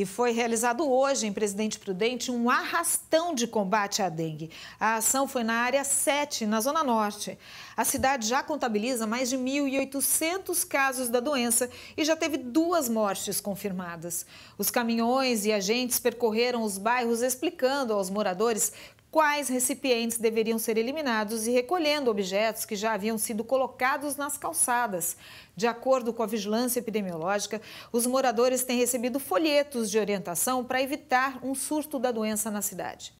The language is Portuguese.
e foi realizado hoje em Presidente Prudente um arrastão de combate à dengue. A ação foi na área 7, na Zona Norte. A cidade já contabiliza mais de 1.800 casos da doença e já teve duas mortes confirmadas. Os caminhões e agentes percorreram os bairros explicando aos moradores quais recipientes deveriam ser eliminados e recolhendo objetos que já haviam sido colocados nas calçadas. De acordo com a vigilância epidemiológica, os moradores têm recebido folhetos de orientação para evitar um surto da doença na cidade.